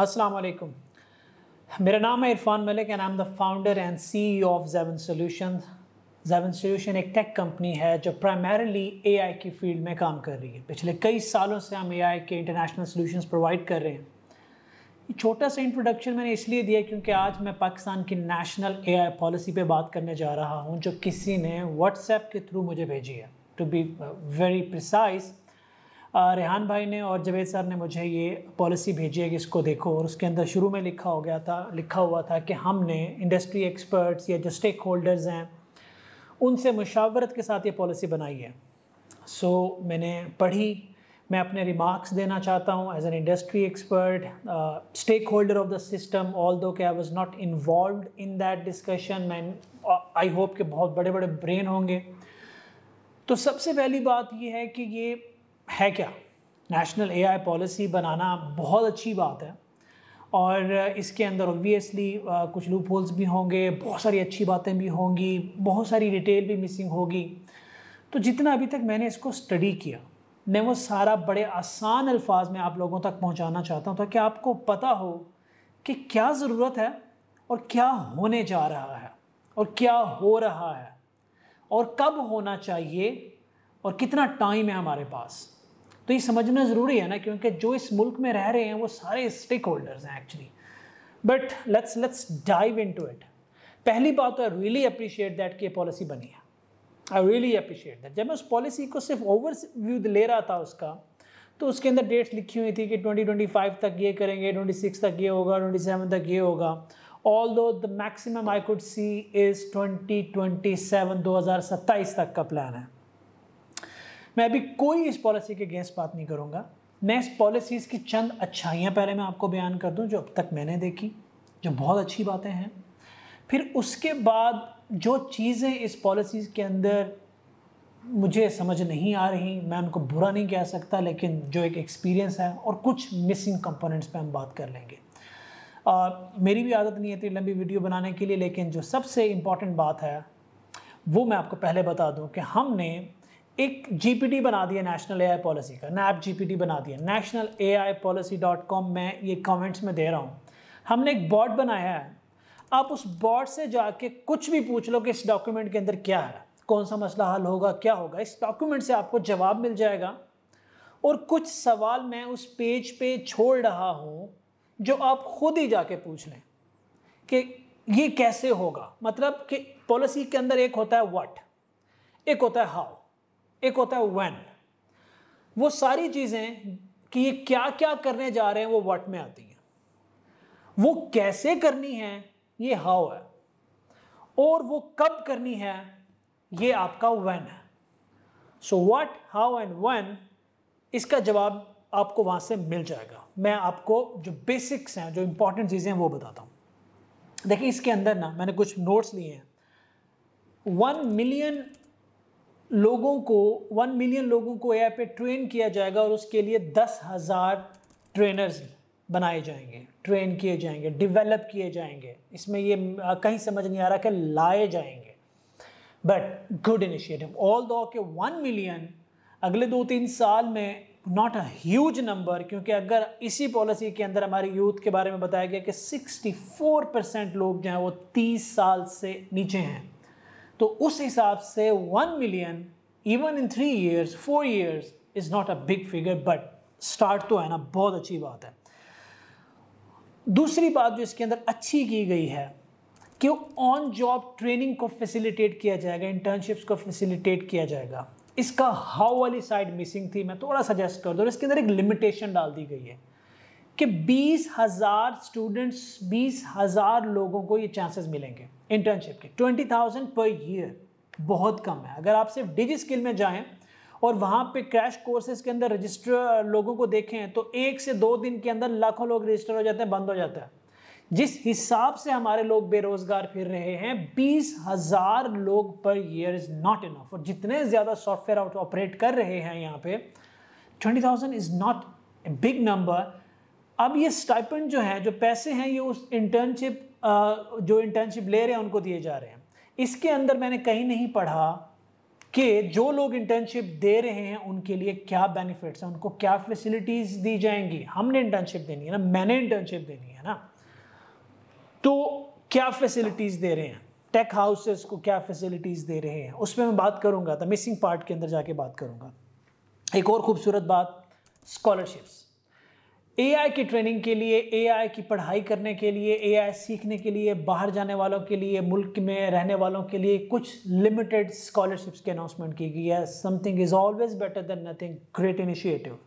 असलकम मेरा नाम है Irfan Malik and I am the founder and CEO of जेवन सोल्यूशन जेवन सोल्यूशन एक टेक कंपनी है जो प्राइमरली एआई की फील्ड में काम कर रही है पिछले कई सालों से हम एआई के इंटरनेशनल सॉल्यूशंस प्रोवाइड कर रहे हैं छोटा सा इंट्रोडक्शन मैंने इसलिए दिया क्योंकि आज मैं पाकिस्तान की नेशनल ए पॉलिसी पर बात करने जा रहा हूँ जो किसी ने व्हाट्सएप के थ्रू मुझे भेजी है to be very precise Rehan भाई ने और जवेद सर ने मुझे ये पॉलिसी भेजी है कि इसको देखो और उसके अंदर शुरू में लिखा हो गया था लिखा हुआ था कि हमने इंडस्ट्री एक्सपर्ट्स या जो स्टेक होल्डर्स हैं उनसे मुशावरत के साथ ये पॉलिसी बनाई है सो so, मैंने पढ़ी मैं अपने रिमार्क्स देना चाहता हूँ as an industry expert stakeholder of the system although के I was not involve in that discussion मैं आई होप के बहुत बड़े बड़े ब्रेन होंगे तो सबसे पहली बात यह है कि ये है क्या नेशनल एआई पॉलिसी बनाना बहुत अच्छी बात है और इसके अंदर ऑब्वियसली कुछ लूप होल्स भी होंगे बहुत सारी अच्छी बातें भी होंगी बहुत सारी डिटेल भी मिसिंग होगी तो जितना अभी तक मैंने इसको स्टडी किया मैं वो सारा बड़े आसान अल्फाज में आप लोगों तक पहुंचाना चाहता हूं ताकि आपको पता हो कि क्या ज़रूरत है और क्या होने जा रहा है और क्या हो रहा है और कब होना चाहिए और कितना टाइम है हमारे पास तो ये समझना ज़रूरी है ना क्योंकि जो इस मुल्क में रह रहे हैं वो सारे स्टेक होल्डर्स हैं actually but let's let's dive into it पहली बात तो आई रियली अप्रिशिएट दैट कि ये पॉलिसी बनी है आई रियली अप्रिशिएट दैट जब मैं उस पॉलिसी को सिर्फ ओवर व्यू ले रहा था उसका तो उसके अंदर डेट्स लिखी हुई थी कि 2025 तक ये करेंगे 26 तक ये होगा 27 तक ये होगा although the maximum I could see is 2027 2027 तक का प्लान है मैं अभी कोई इस पॉलिसी के अगेंस्ट बात नहीं करूँगा मैं इस पॉलिसीज़ की चंद अच्छाइयाँ पहले मैं आपको बयान कर दूँ जो अब तक मैंने देखी जो बहुत अच्छी बातें हैं फिर उसके बाद जो चीज़ें इस पॉलिसीज़ के अंदर मुझे समझ नहीं आ रही मैं उनको बुरा नहीं कह सकता लेकिन जो एक एक्सपीरियंस है और कुछ मिसिंग कंपोनेंट्स पे हम बात कर लेंगे आ, मेरी भी आदत नहीं है इतनी लंबी वीडियो बनाने के लिए लेकिन जो सबसे इम्पॉर्टेंट बात है वो मैं आपको पहले बता दूं कि हमने एक जीपीटी बना दिया नेशनल एआई पॉलिसी का नैप जीपीटी बना दिया national AI policy dot com मैं ये कमेंट्स में दे रहा हूँ हमने एक बॉट बनाया है आप उस बॉट से जाके कुछ भी पूछ लो कि इस डॉक्यूमेंट के अंदर क्या है कौन सा मसला हल होगा क्या होगा इस डॉक्यूमेंट से आपको जवाब मिल जाएगा और कुछ सवाल मैं उस पेज पे छोड़ रहा हूँ जो आप खुद ही जाके पूछ लें कि ये कैसे होगा मतलब कि पॉलिसी के अंदर एक होता है व्हाट एक होता है हाउ एक होता है वन वो सारी चीज़ें कि ये क्या क्या करने जा रहे हैं वो वट में आती हैं वो कैसे करनी है ये हाउ है और वो कब करनी है ये आपका वन है so what how and one इसका जवाब आपको वहां से मिल जाएगा मैं आपको जो बेसिक्स हैं जो इंपॉर्टेंट चीज़ें हैं वो बताता हूं देखिए इसके अंदर ना मैंने कुछ नोट्स लिए हैं वन मिलियन लोगों को वन मिलियन लोगों को एआई पे ट्रेन किया जाएगा और उसके लिए दस हज़ार ट्रेनर्स बनाए जाएंगे ट्रेन किए जाएंगे डेवलप किए जाएंगे इसमें ये कहीं समझ नहीं आ रहा कि लाए जाएंगे but good initiative all although के वन मिलियन अगले दो तीन साल में नॉट अ ह्यूज नंबर क्योंकि अगर इसी पॉलिसी के अंदर हमारे यूथ के बारे में बताया गया कि 64 परसेंट लोग जो हैं वो 30 साल से नीचे हैं तो उस हिसाब से one million even in three years four years is not a big figure but start तो है ना बहुत अच्छी बात है दूसरी बात जो इसके अंदर अच्छी की गई है कि ऑन जॉब ट्रेनिंग को फैसिलिटेट किया जाएगा इंटर्नशिप्स को फैसिलिटेट किया जाएगा इसका हाउ वाली साइड मिसिंग थी मैं थोड़ा सजेस्ट कर दूँ इसके अंदर एक लिमिटेशन डाल दी गई है कि बीस हज़ार स्टूडेंट्स बीस हज़ार लोगों को ये चांसेस मिलेंगे इंटर्नशिप के ट्वेंटी थाउजेंड पर ईयर बहुत कम है अगर आप सिर्फ डिजी स्किल में जाएं और वहां पे क्रैश कोर्सेज के अंदर रजिस्टर लोगों को देखें तो एक से दो दिन के अंदर लाखों लोग रजिस्टर हो जाते हैं बंद हो जाता है जिस हिसाब से हमारे लोग बेरोजगार फिर रहे हैं बीस हजार लोग per year is not enough और जितने ज़्यादा सॉफ्टवेयर ऑपरेट कर रहे हैं यहाँ पे twenty thousand is not a big number अब ये स्टाइपेंड जो है जो पैसे हैं ये उस इंटर्नशिप जो इंटर्नशिप ले रहे हैं उनको दिए जा रहे हैं इसके अंदर मैंने कहीं नहीं पढ़ा कि जो लोग इंटर्नशिप दे रहे हैं उनके लिए क्या बेनिफिट्स हैं उनको क्या फैसिलिटीज़ दी जाएंगी हमने इंटर्नशिप देनी है ना मैंने इंटर्नशिप देनी है ना तो क्या फैसिलिटीज़ दे रहे हैं टेक हाउसेस को क्या फैसिलिटीज़ दे रहे हैं उस पर मैं बात करूंगा द मिसिंग पार्ट के अंदर जाके बात करूँगा एक और खूबसूरत बात स्कॉलरशिप्स एआई की ट्रेनिंग के लिए एआई की पढ़ाई करने के लिए एआई सीखने के लिए बाहर जाने वालों के लिए मुल्क में रहने वालों के लिए कुछ लिमिटेड स्कॉलरशिप्स की अनाउंसमेंट की गई है something is always better than nothing great initiative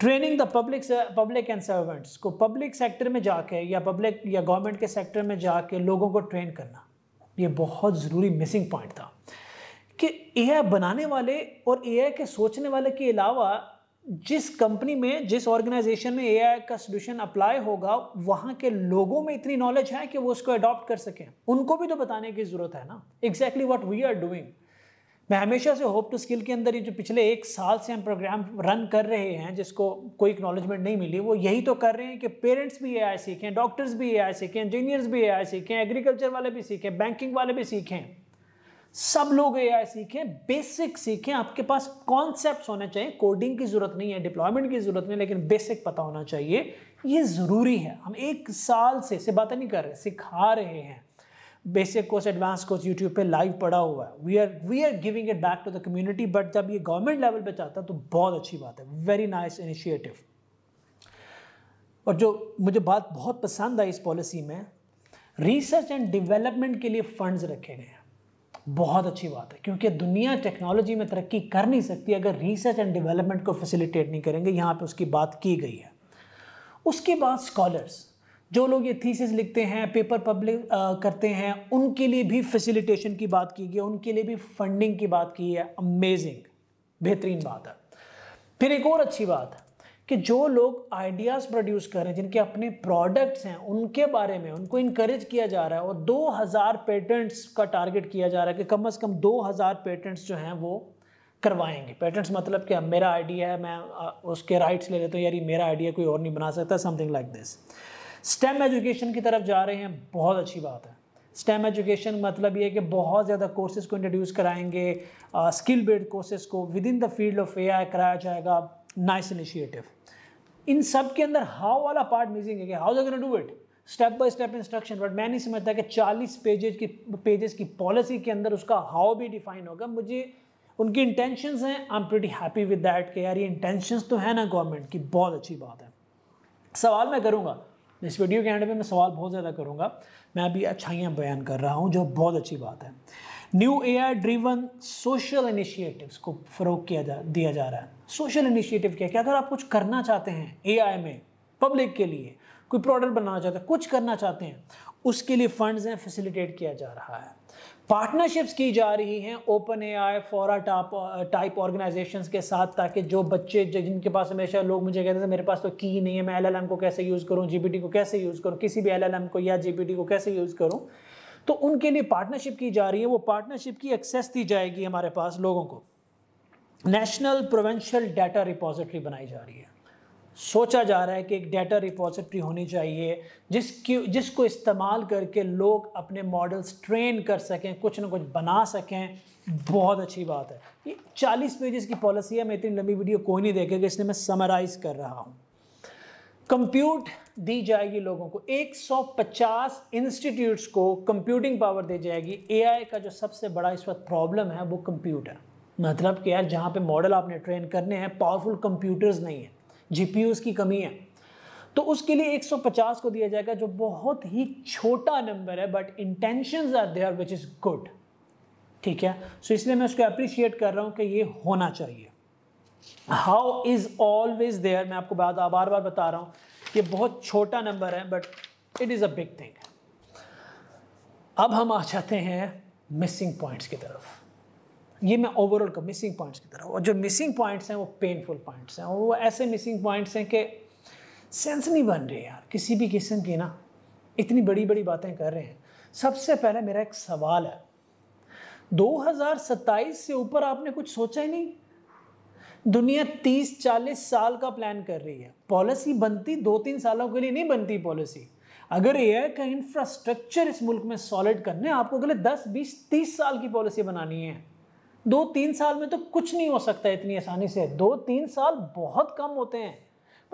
training the public public and servants को पब्लिक सेक्टर में जाके या पब्लिक या गवर्नमेंट के सेक्टर में जाके लोगों को ट्रेन करना ये बहुत ज़रूरी मिसिंग पॉइंट था कि ए बनाने वाले और ए के सोचने वाले के अलावा जिस कंपनी में जिस ऑर्गेनाइजेशन में एआई का सोल्यूशन अप्लाई होगा वहां के लोगों में इतनी नॉलेज है कि वो उसको अडॉप्ट कर सकें उनको भी तो बताने की जरूरत है ना exactly what we are doing मैं हमेशा से होप टू स्किल के अंदर ये जो पिछले एक साल से हम प्रोग्राम रन कर रहे हैं जिसको कोई एक्नॉलेजमेंट नहीं मिली वो यही तो कर रहे हैं कि पेरेंट्स भी ए सीखें डॉक्टर्स भी ए सीखें इंजीनियर्स भी ए सीखें एग्रीकल्चर वाले भी सीखें बैंकिंग वाले भी सीखें सब लोग ए आई सीखें बेसिक सीखें आपके पास कॉन्सेप्ट होने चाहिए कोडिंग की ज़रूरत नहीं है डिप्लॉयमेंट की ज़रूरत नहीं है लेकिन बेसिक पता होना चाहिए ये ज़रूरी है हम एक साल से से बातें नहीं कर रहे सिखा रहे हैं basic course advance course YouTube पे लाइव पड़ा हुआ है we are we are giving it back to the community but जब ये गवर्नमेंट लेवल पे चाहता है तो बहुत अच्छी बात है वेरी नाइस इनिशिएटिव और जो मुझे बात बहुत पसंद आई इस पॉलिसी में रिसर्च एंड डेवलपमेंट के लिए फंड्स रखे गए हैं बहुत अच्छी बात है क्योंकि दुनिया टेक्नोलॉजी में तरक्की कर नहीं सकती अगर रिसर्च एंड डेवलपमेंट को फैसिलिटेट नहीं करेंगे यहाँ पे उसकी बात की गई है उसके बाद स्कॉलर्स जो लोग ये थीसिस लिखते हैं पेपर पब्लिक करते हैं उनके लिए भी फैसिलिटेशन की बात की गई है उनके लिए भी फंडिंग की बात की है अमेजिंग बेहतरीन बात है फिर एक और अच्छी बात है कि जो लोग आइडियाज़ प्रोड्यूस कर रहे हैं जिनके अपने प्रोडक्ट्स हैं उनके बारे में उनको इनक्रेज किया जा रहा है और 2000 पेटेंट्स का टारगेट किया जा रहा है कि कम से कम 2000 पेटेंट्स जो हैं वो करवाएंगे पेटेंट्स मतलब कि मेरा आइडिया है मैं उसके राइट्स ले लेता हूँ यार ये मेरा आइडिया कोई और नहीं बना सकता something like this STEM education की तरफ जा रहे हैं बहुत अच्छी बात है स्टेम एजुकेशन मतलब ये है कि बहुत ज़्यादा कोर्सेज़ को इंट्रोड्यूस कराएंगे स्किल बेस्ड कोर्सेज़ को within the field of A कराया जाएगा नाइस इनिशिएटिव इन सब के अंदर हाउ वाला पार्ट मिसिंग है कि how to do it step by step instruction but मैं नहीं समझता कि 40 पेजेज की पेजेस की पॉलिसी के अंदर उसका हाउ भी डिफाइन होगा मुझे उनकी इंटेंशंस हैं I am pretty happy with that कि यार ये इंटेंशंस तो है ना गवर्नमेंट की बहुत अच्छी बात है सवाल मैं करूँगा इस वीडियो के एंड में मैं सवाल बहुत ज़्यादा करूँगा मैं अभी अच्छाइयाँ बयान कर रहा हूँ जो बहुत अच्छी बात है new A R driven social initiatives को फ़रोग किया जा दिया जा रहा है सोशल इनिशिएटिव क्या क्या अगर आप कुछ करना चाहते हैं ए आई में पब्लिक के लिए कोई प्रोडक्ट बनाना चाहते हैं कुछ करना चाहते हैं उसके लिए फंड्स हैं फैसिलिटेट किया जा रहा है पार्टनरशिप्स की जा रही हैं OpenAI for a type organisations के साथ ताकि जो बच्चे जिनके पास हमेशा लोग मुझे कहते थे मेरे पास तो की नहीं है मैं एम को कैसे यूज़ करूं टी को कैसे यूज़ करूँ किसी भी एम को या टी को कैसे यूज़ करूँ तो उनके लिए पार्टनरशिप की जा रही है वो पार्टनरशिप की एक्सेस दी जाएगी हमारे पास लोगों को नेशनल प्रोवेंशियल डाटा रिपोजिटरी बनाई जा रही है सोचा जा रहा है कि एक डाटा रिपोजिटरी होनी चाहिए जिसकी जिसको इस्तेमाल करके लोग अपने मॉडल्स ट्रेन कर सकें कुछ ना कुछ बना सकें बहुत अच्छी बात है ये 40 पेजेस की पॉलिसी है मैं इतनी लंबी वीडियो कोई नहीं देखेगा इसलिए मैं समराइज़ कर रहा हूँ कंप्यूट दी जाएगी लोगों को 150 इंस्टीट्यूट्स को कंप्यूटिंग पावर दी जाएगी एआई का जो सबसे बड़ा इस वक्त प्रॉब्लम है वो कंप्यूट है मतलब कि यार जहाँ पे मॉडल आपने ट्रेन करने हैं पावरफुल कंप्यूटर्स नहीं है जी की कमी है तो उसके लिए 150 को दिया जाएगा जो बहुत ही छोटा नंबर है but intention are there which is good ठीक है सो so इसलिए मैं उसको अप्रिशिएट कर रहा हूँ कि ये होना चाहिए हाउ इज़ ऑलवेज देयर मैं आपको बार बार बता रहा हूं कि बहुत छोटा नंबर है but it is a big thing अब हम आ जाते हैं मिसिंग पॉइंट्स की तरफ ये मैं ओवरऑल का मिसिंग पॉइंट्स की तरफ और जो मिसिंग पॉइंट्स हैं वो पेनफुल पॉइंट्स हैं और वो ऐसे मिसिंग पॉइंट्स हैं कि सेंस नहीं बन रही यार किसी भी किस्म की ना इतनी बड़ी बड़ी बातें कर रहे हैं सबसे पहले मेरा एक सवाल है 2027 से ऊपर आपने कुछ सोचा ही नहीं दुनिया 30-40 साल का प्लान कर रही है पॉलिसी बनती दो तीन सालों के लिए नहीं बनती पॉलिसी अगर एआई का इंफ्रास्ट्रक्चर इस मुल्क में सॉलिड करने आपको अगले 10 20 30 साल की पॉलिसी बनानी है दो तीन साल में तो कुछ नहीं हो सकता इतनी आसानी से दो तीन साल बहुत कम होते हैं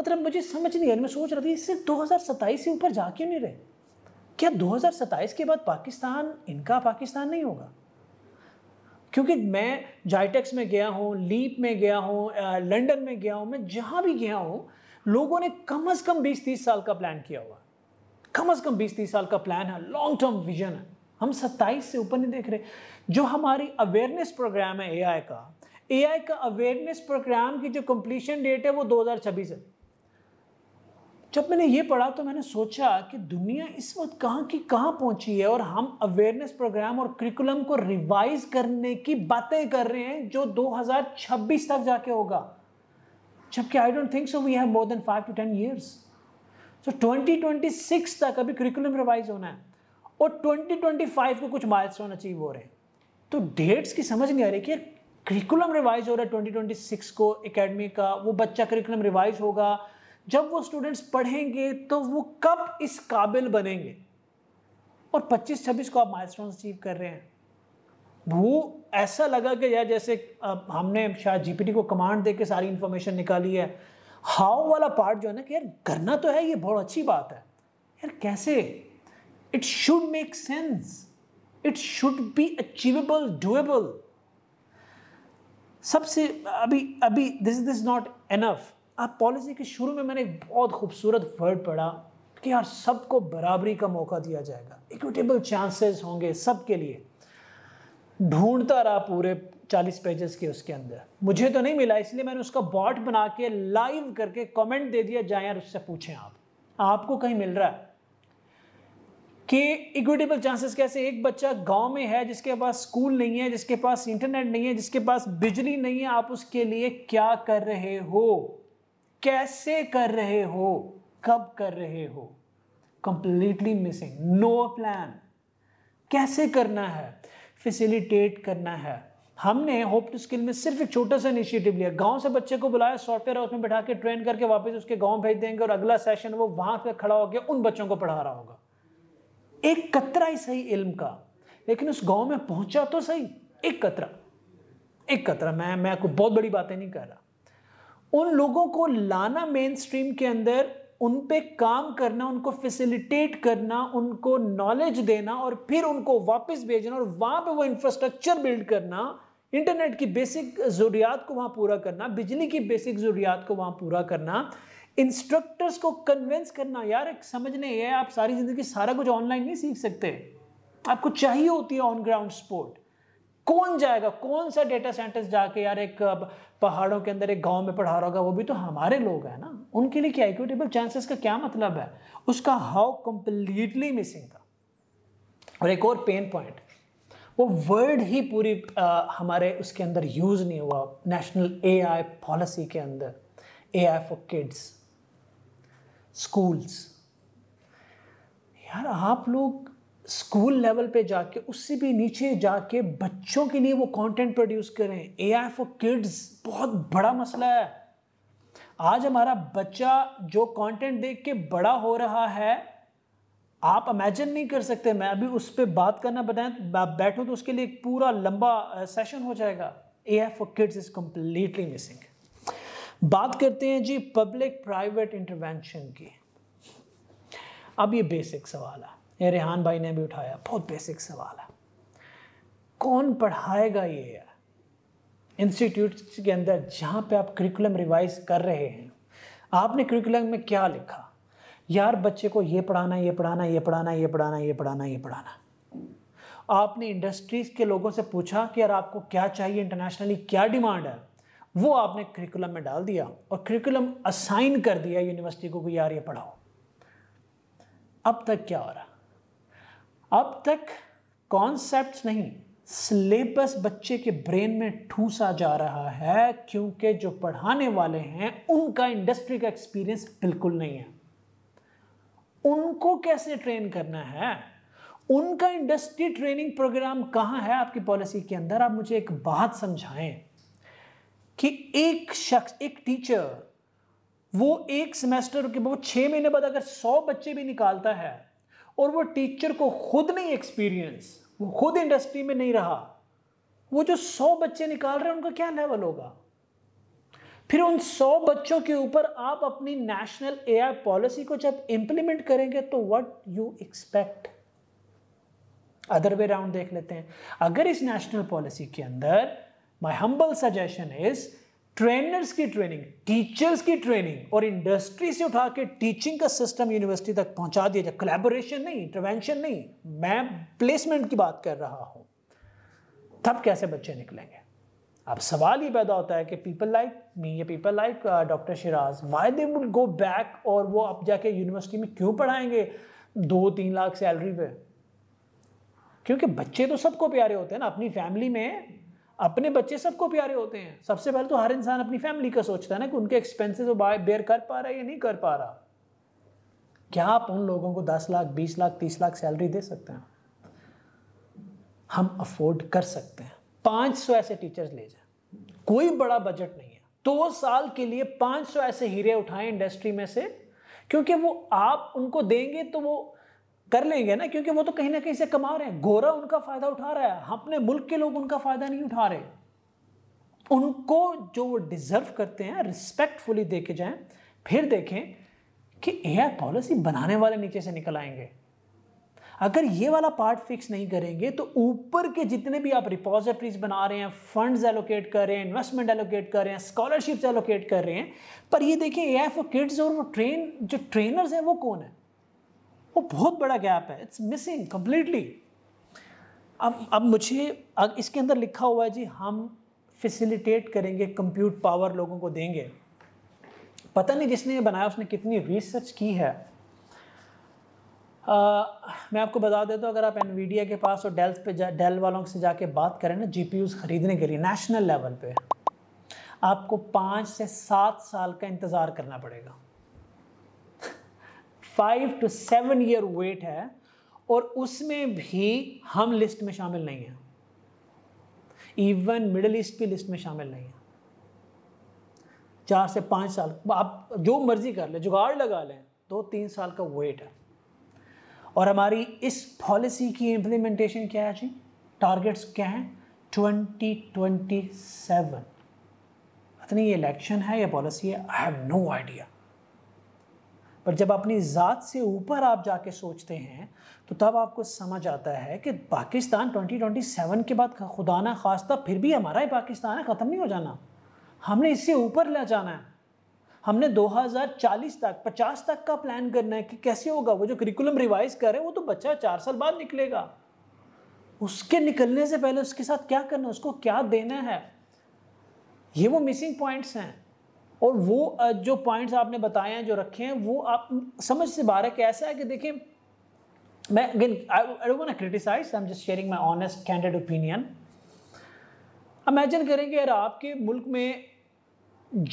मतलब मुझे समझ नहीं आ रही मैं सोच रहा था सिर्फ दो से ऊपर जा क्यों नहीं रहे क्या दो के बाद पाकिस्तान इनका पाकिस्तान नहीं होगा क्योंकि मैं जाइटेक्स में गया हूँ लीप में गया हूँ लंडन में गया हूँ मैं जहाँ भी गया हूँ लोगों ने कम अज़ कम बीस तीस साल का प्लान किया हुआ कम अज़ कम बीस तीस साल का प्लान है लॉन्ग टर्म विजन है हम सत्ताईस से ऊपर नहीं देख रहे जो हमारी अवेयरनेस प्रोग्राम है ए का ए का अवेयरनेस प्रोग्राम की जो कंप्लीशन डेट है वो दो है जब मैंने ये पढ़ा तो मैंने सोचा कि दुनिया इस वक्त कहाँ की कहाँ पहुँची है और हम अवेयरनेस प्रोग्राम और करिकुलम को रिवाइज करने की बातें कर रहे हैं जो 2026 तक जाके होगा जबकि I don't think so we have more than five to ten years so twenty twenty six तक अभी करिकुलम रिवाइज होना है और ट्वेंटी ट्वेंटी फाइव को कुछ माइलस्टोन अचीव हो रहे हैं तो डेट्स की समझ नहीं आ रही कि करिकुलम रिवाइज हो रहा है ट्वेंटी ट्वेंटी सिक्स को एकेडमी का वो बच्चा करिकुलम रिवाइज होगा जब वो स्टूडेंट्स पढ़ेंगे तो वो कब इस काबिल बनेंगे और 25-26 को आप माइलस्टोन अचीव कर रहे हैं वो ऐसा लगा कि यार जैसे हमने शायद जीपीटी को कमांड दे के सारी इन्फॉर्मेशन निकाली है हाउ वाला पार्ट जो है ना कि यार करना तो है ये बहुत अच्छी बात है यार कैसे it should make sense it should be achievable doable सबसे अभी अभी दिस दिस नॉट एनफ आप पॉलिसी के शुरू में मैंने एक बहुत खूबसूरत वर्ड पढ़ा कि यार सबको बराबरी का मौका दिया जाएगा इक्विटेबल चांसेस होंगे सबके लिए ढूंढता रहा पूरे चालीस पेजेस के उसके अंदर मुझे तो नहीं मिला इसलिए मैंने उसका बॉट बना के लाइव करके कमेंट दे दिया जाए यार उससे पूछें आप आपको कहीं मिल रहा है कि इक्विटेबल चांसेस कैसे एक बच्चा गांव में है जिसके पास स्कूल नहीं है जिसके पास इंटरनेट नहीं है जिसके पास बिजली नहीं है आप उसके लिए क्या कर रहे हो कैसे कर रहे हो कब कर रहे हो कंप्लीटली मिसिंग नो प्लान कैसे करना है फेसिलिटेट करना है हमने होप टू स्किल में सिर्फ एक छोटा सा इनिशिएटिव लिया गांव से बच्चे को बुलाया सॉफ्टवेयर हाउस में बैठा के ट्रेन करके वापस उसके गांव भेज देंगे और अगला सेशन वो वहां पे खड़ा होकर उन बच्चों को पढ़ा रहा होगा एक कतरा ही सही इल्म का लेकिन उस गांव में पहुंचा तो सही एक कतरा एक कतरा मैं मैं कोई बहुत बड़ी बातें नहीं कर रहा उन लोगों को लाना मेन स्ट्रीम के अंदर उन पे काम करना उनको फैसिलिटेट करना उनको नॉलेज देना और फिर उनको वापस भेजना और वहाँ पे वो इंफ्रास्ट्रक्चर बिल्ड करना इंटरनेट की बेसिक ज़रूरियात को वहाँ पूरा करना बिजली की बेसिक ज़रूरियात को वहाँ पूरा करना इंस्ट्रक्टर्स को कन्विंस करना यार एक समझने ये आप सारी ज़िंदगी सारा कुछ ऑनलाइन नहीं सीख सकते आपको चाहिए होती है ऑन ग्राउंड सपोर्ट कौन जाएगा कौन सा डेटा साइंटिस्ट जाके यार एक पहाड़ों के अंदर एक गांव में पढ़ा रहा होगा वो भी तो हमारे लोग हैं ना उनके लिए क्या इक्विटेबल चांसेस का क्या मतलब है उसका हाउ कंप्लीटली मिसिंग था और एक और पेन पॉइंट वो वर्ड ही पूरी आ, हमारे उसके अंदर यूज़ नहीं हुआ नेशनल ए पॉलिसी के अंदर ए फॉर किड्स स्कूल्स यार आप लोग स्कूल लेवल पे जाके उससे भी नीचे जाके बच्चों के लिए वो कंटेंट प्रोड्यूस करें ए आई फॉर किड्स बहुत बड़ा मसला है आज हमारा बच्चा जो कंटेंट देख के बड़ा हो रहा है आप इमेजिन नहीं कर सकते मैं अभी उस पर बात करना बताएं बैठो तो उसके लिए एक पूरा लंबा सेशन हो जाएगा A I for kids is completely missing बात करते हैं जी पब्लिक प्राइवेट इंटरवेंशन की अब ये बेसिक सवाल है ये रेहान भाई ने भी उठाया बहुत बेसिक सवाल है कौन पढ़ाएगा ये इंस्टीट्यूट के अंदर जहाँ पे आप करिकुलम रिवाइज कर रहे हैं आपने करिकुलम में क्या लिखा यार बच्चे को ये पढ़ाना ये पढ़ाना ये पढ़ाना ये पढ़ाना ये पढ़ाना ये पढ़ाना आपने इंडस्ट्रीज़ के लोगों से पूछा कि यार आपको क्या चाहिए इंटरनेशनली क्या डिमांड है वो आपने करिकुलम में डाल दिया और करिकुलम असाइन कर दिया यूनिवर्सिटी को कि यार ये पढ़ाओ अब तक क्या हो रहा अब तक कॉन्सेप्ट नहीं सिलेबस बच्चे के ब्रेन में ठूसा जा रहा है क्योंकि जो पढ़ाने वाले हैं उनका इंडस्ट्री का एक्सपीरियंस बिल्कुल नहीं है उनको कैसे ट्रेन करना है उनका इंडस्ट्री ट्रेनिंग प्रोग्राम कहाँ है आपकी पॉलिसी के अंदर आप मुझे एक बात समझाएं कि एक शख्स एक टीचर वो एक सेमेस्टर के वो छह महीने बाद अगर सौ बच्चे भी निकालता है और वो टीचर को खुद नहीं एक्सपीरियंस वो खुद इंडस्ट्री में नहीं रहा वो जो सौ बच्चे निकाल रहे हैं उनका क्या लेवल होगा फिर उन सौ बच्चों के ऊपर आप अपनी नेशनल ए पॉलिसी को जब इंप्लीमेंट करेंगे तो what you expect other way round देख लेते हैं अगर इस नेशनल पॉलिसी के अंदर my humble suggestion is trainers की ट्रेनिंग टीचर्स की ट्रेनिंग और इंडस्ट्री से उठा के टीचिंग का सिस्टम यूनिवर्सिटी तक पहुंचा दिया जाए कोलेबोरेशन नहीं इंटरवेंशन नहीं मैं प्लेसमेंट की बात कर रहा हूं तब कैसे बच्चे निकलेंगे अब सवाल ये पैदा होता है कि पीपल लाइक मी या people like doctor Shiraz why they would go back और वो अब जाके यूनिवर्सिटी में क्यों पढ़ाएंगे दो तीन लाख सैलरी पे क्योंकि बच्चे तो सबको प्यारे होते हैं ना अपनी फैमिली में अपने बच्चे सबको प्यारे होते हैं सबसे पहले तो हर इंसान अपनी फैमिली का सोचता है ना कि उनके एक्सपेंसेस वो बेयर कर पा रहा है या नहीं कर पा रहा क्या आप उन लोगों को दस लाख बीस लाख तीस लाख सैलरी दे सकते हैं हम अफोर्ड कर सकते हैं पांच सौ ऐसे टीचर्स ले जाए कोई बड़ा बजट नहीं है दो साल के लिए पांच सौ ऐसे हीरे उठाएं इंडस्ट्री में से क्योंकि वो आप उनको देंगे तो वो कर लेंगे ना क्योंकि वो तो कहीं ना कहीं से कमा रहे हैं गोरा उनका फायदा उठा रहा है अपने मुल्क के लोग उनका फायदा नहीं उठा रहे उनको जो वो डिजर्व करते हैं रिस्पेक्टफुली देखे जाए फिर देखें कि ए पॉलिसी बनाने वाले नीचे से निकल आएंगे अगर ये वाला पार्ट फिक्स नहीं करेंगे तो ऊपर के जितने भी आप रिपोजिटरीज बना रहे हैं फंड्स एलोकेट कर रहे हैं इन्वेस्टमेंट एलोकेट कर रहे हैं स्कॉलरशिप्स एलोकेट कर रहे हैं पर ये देखिए ए आई फॉर किड्स और वो ट्रेन जो ट्रेनर्स हैं वो कौन है वो बहुत बड़ा गैप है इट्स मिसिंग कम्प्लीटली अब अब मुझे अब इसके अंदर लिखा हुआ है जी हम फैसिलिटेट करेंगे कंप्यूट पावर लोगों को देंगे पता नहीं जिसने ये बनाया उसने कितनी रिसर्च की है आ, मैं आपको बता देता हूँ अगर आप एनवीडिया के पास और डेल्स पे जा डेल वालों से जाके बात करें ना जी ख़रीदने के लिए नेशनल लेवल पे आपको पाँच से सात साल का इंतज़ार करना पड़ेगा five to seven year wait है और उसमें भी हम लिस्ट में शामिल नहीं हैं इवन मिडल ईस्ट भी लिस्ट में शामिल नहीं है चार से पाँच साल आप जो मर्जी कर लें जुगाड़ लगा लें दो तीन साल का वेट है और हमारी इस पॉलिसी की इम्प्लीमेंटेशन क्या है जी टारगेट्स क्या हैं सेवन इतनी ये इलेक्शन है यह पॉलिसी है आई हैव नो आइडिया पर जब अपनी ज़ात से ऊपर आप जाके सोचते हैं तो तब आपको समझ आता है कि पाकिस्तान 2027 के बाद खुदा ना खास्ता फिर भी हमारा ही पाकिस्तान है ख़त्म नहीं हो जाना हमने इससे ऊपर ले जाना है हमने 2040 तक 50 तक का प्लान करना है कि कैसे होगा वो जो करिकुलम रिवाइज करे वो तो बच्चा चार साल बाद निकलेगा उसके निकलने से पहले उसके साथ क्या करना है उसको क्या देना है ये वो मिसिंग पॉइंट्स हैं और वो जो पॉइंट्स आपने बताए हैं जो रखे हैं वो आप समझ से बाहर है कि ऐसा है कि देखिए मैं again I don't criticise I am just sharing my honest candid opinion imagine करें कि यार आपके मुल्क में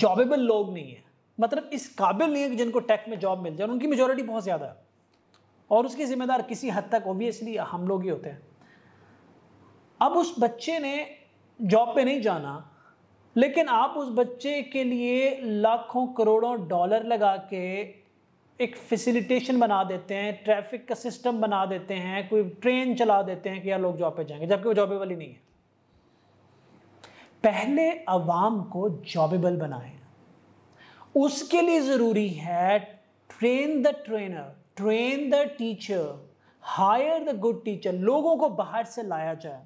जॉबेबल लोग नहीं है मतलब इस काबिल नहीं है कि जिनको टेक में जॉब मिल जाए उनकी मेजोरिटी बहुत ज़्यादा है और उसके ज़िम्मेदार किसी हद तक ओबियसली हम लोग ही होते हैं अब उस बच्चे ने जॉब पे नहीं जाना लेकिन आप उस बच्चे के लिए लाखों करोड़ों डॉलर लगा के एक फैसिलिटेशन बना देते हैं ट्रैफिक का सिस्टम बना देते हैं कोई ट्रेन चला देते हैं कि यार लोग जॉब पे जाएंगे जबकि वो जॉबेबल ही नहीं है पहले आवाम को जॉबेबल बनाए उसके लिए ज़रूरी है train the trainer train the teacher hire the good teacher लोगों को बाहर से लाया जाए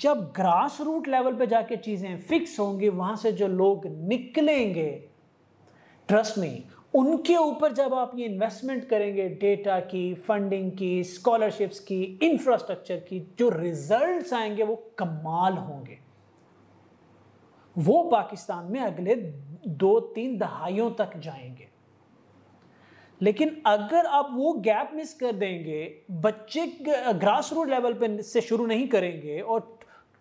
जब ग्रास रूट लेवल पे जाके चीज़ें फिक्स होंगी वहां से जो लोग निकलेंगे ट्रस्ट में उनके ऊपर जब आप ये इन्वेस्टमेंट करेंगे डेटा की फंडिंग की स्कॉलरशिप्स की इंफ्रास्ट्रक्चर की जो रिजल्ट्स आएंगे वो कमाल होंगे वो पाकिस्तान में अगले दो तीन दहाइयों तक जाएंगे लेकिन अगर आप वो गैप मिस कर देंगे बच्चे ग्रास रूट लेवल पे से शुरू नहीं करेंगे और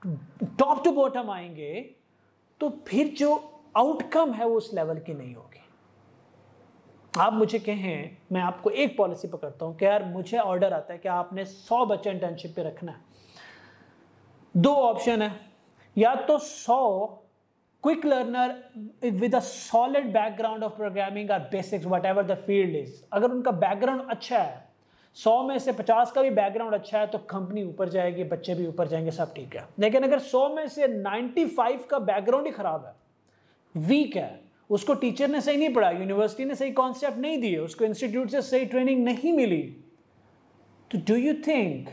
टॉप टू बॉटम आएंगे तो फिर जो आउटकम है वो उस लेवल की नहीं होगी आप मुझे कहें मैं आपको एक पॉलिसी पकड़ता हूं कि यार मुझे ऑर्डर आता है कि आपने सौ बच्चे इंटर्नशिप पे रखना है दो ऑप्शन है या तो सौ learner with a solid background of programming programming basics whatever the field is अगर उनका बैकग्राउंड अच्छा है सौ में से पचास का भी बैकग्राउंड अच्छा है तो कंपनी ऊपर जाएगी बच्चे भी ऊपर जाएंगे सब ठीक है लेकिन अगर सौ में से नाइन्टी फाइव का बैकग्राउंड ही खराब है वीक है उसको टीचर ने सही नहीं पढ़ा यूनिवर्सिटी ने सही कॉन्सेप्ट नहीं दिए उसको इंस्टीट्यूट से सही ट्रेनिंग नहीं मिली तो डू यू थिंक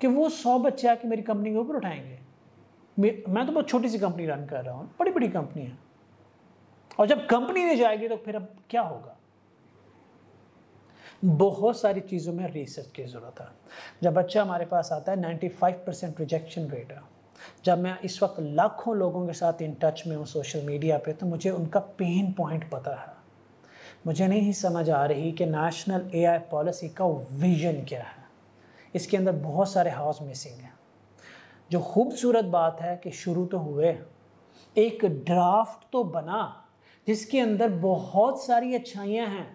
कि वो सौ बच्चे आके मेरी कंपनी के ऊपर उठाएंगे मैं तो बहुत छोटी सी कंपनी रन कर रहा हूँ बड़ी बड़ी कंपनी है और जब कंपनी नहीं जाएगी तो फिर अब क्या होगा बहुत सारी चीज़ों में रिसर्च की ज़रूरत है जब बच्चा हमारे पास आता है 95 परसेंट रिजेक्शन रेट है जब मैं इस वक्त लाखों लोगों के साथ इन टच में हूँ सोशल मीडिया पे तो मुझे उनका पेन पॉइंट पता है मुझे नहीं समझ आ रही कि नेशनल एआई पॉलिसी का विजन क्या है इसके अंदर बहुत सारे हाउस मिसिंग हैं जो खूबसूरत बात है कि शुरू तो हुए एक ड्राफ्ट तो बना जिसके अंदर बहुत सारी अच्छाइयाँ हैं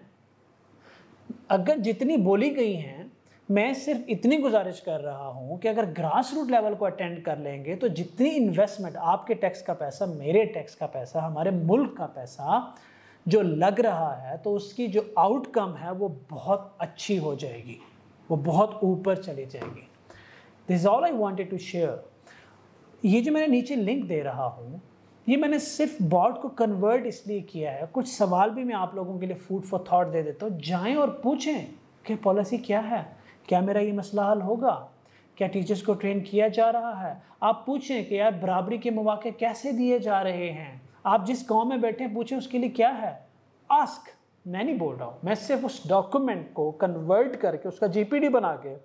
अगर जितनी बोली गई हैं मैं सिर्फ इतनी गुजारिश कर रहा हूँ कि अगर ग्रास रूट लेवल को अटेंड कर लेंगे तो जितनी इन्वेस्टमेंट आपके टैक्स का पैसा मेरे टैक्स का पैसा हमारे मुल्क का पैसा जो लग रहा है तो उसकी जो आउटकम है वो बहुत अच्छी हो जाएगी वो बहुत ऊपर चली जाएगी this all I wanted to share ये जो मैंने नीचे लिंक दे रहा हूँ ये मैंने सिर्फ बॉट को कन्वर्ट इसलिए किया है कुछ सवाल भी मैं आप लोगों के लिए फूड फॉर थॉट दे देता हूँ जाएँ और पूछें कि पॉलिसी क्या है क्या मेरा ये मसला हल होगा क्या टीचर्स को ट्रेन किया जा रहा है आप पूछें कि यार बराबरी के मौाक़े कैसे दिए जा रहे हैं आप जिस गांव में बैठे पूछें उसके लिए क्या है आस्क मैं नहीं बोल रहा हूँ मैं सिर्फ उस डॉक्यूमेंट को कन्वर्ट करके उसका जी बना के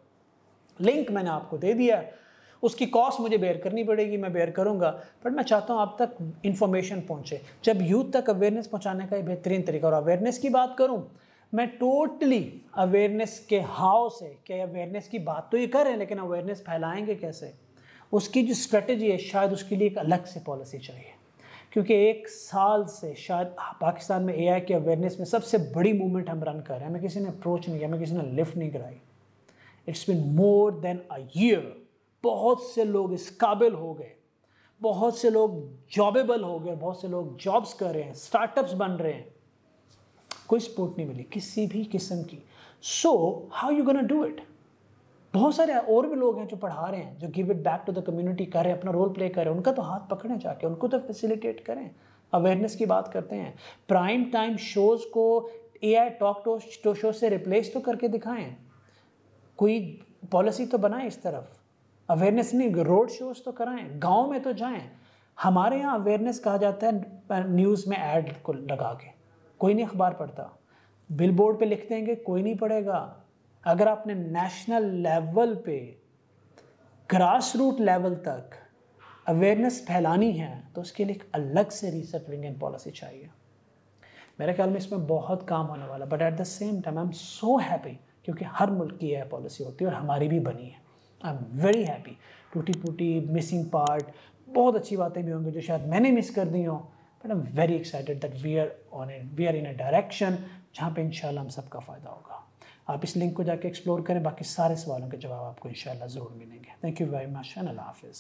लिंक मैंने आपको दे दिया है उसकी कॉस्ट मुझे बेयर करनी पड़ेगी मैं बेयर करूँगा बट मैं चाहता हूँ आप तक इन्फॉर्मेशन पहुँचे जब यूथ तक अवेयरनेस पहुँचाने का एक बेहतरीन तरीका और अवेयरनेस की बात करूँ मैं टोटली अवेयरनेस के हाव से क्या अवेयरनेस की बात तो ये कर रहे हैं लेकिन अवेयरनेस फैलाएंगे कैसे उसकी जो स्ट्रेटजी है शायद उसके लिए एक अलग से पॉलिसी चाहिए क्योंकि एक साल से शायद पाकिस्तान में एआई के अवेयरनेस में सबसे बड़ी मूवमेंट हम रन कर रहे हैं हमें किसी ने अप्रोच नहीं किया हमें किसी ने लिफ्ट नहीं कराई it's been more than a year बहुत से लोग इस काबिल हो गए बहुत से लोग जॉबेबल हो गए बहुत से लोग जॉब्स कर रहे हैं स्टार्टअप्स बन रहे हैं कोई सपोर्ट नहीं मिली किसी भी किस्म की so how you gonna do it बहुत सारे और भी लोग हैं जो पढ़ा रहे हैं जो give it back to the community करें अपना रोल प्ले हैं उनका तो हाथ पकड़ें जाके उनको तो फैसिलिटेट करें अवेयरनेस की बात करते हैं प्राइम टाइम शोज़ को A I talk to show से रिप्लेस तो करके दिखाएं कोई पॉलिसी तो बनाए इस तरफ अवेयरनेस नहीं रोड शोज तो कराएं गांव में तो जाएं हमारे यहाँ अवेयरनेस कहा जाता है न्यूज़ में एड को लगा के कोई नहीं अखबार पढ़ता बिल बोर्ड पर लिख देंगे कोई नहीं पढ़ेगा अगर आपने नेशनल लेवल पे ग्रास रूट लेवल तक अवेयरनेस फैलानी है तो उसके लिए एक अलग से रीसेटलिंग एंड पॉलिसी चाहिए मेरे ख्याल में इसमें बहुत काम होने वाला but at the same time I am so happy क्योंकि हर मुल्क की यह पॉलिसी होती है और हमारी भी बनी है आई एम वेरी हैप्पी टूटी फूटी मिसिंग पार्ट बहुत अच्छी बातें भी होंगी जो शायद मैंने मिस कर दी हों but I am very excited that we are on a we are in a direction जहाँ पर इंशाल्लाह हम सबका फ़ायदा होगा आप इस लिंक को जाके एक्सप्लोर करें बाकी सारे सवालों के जवाब आपको इंशाल्लाह ज़रूर मिलेंगे thank you very much and अल्लाह हाफिज़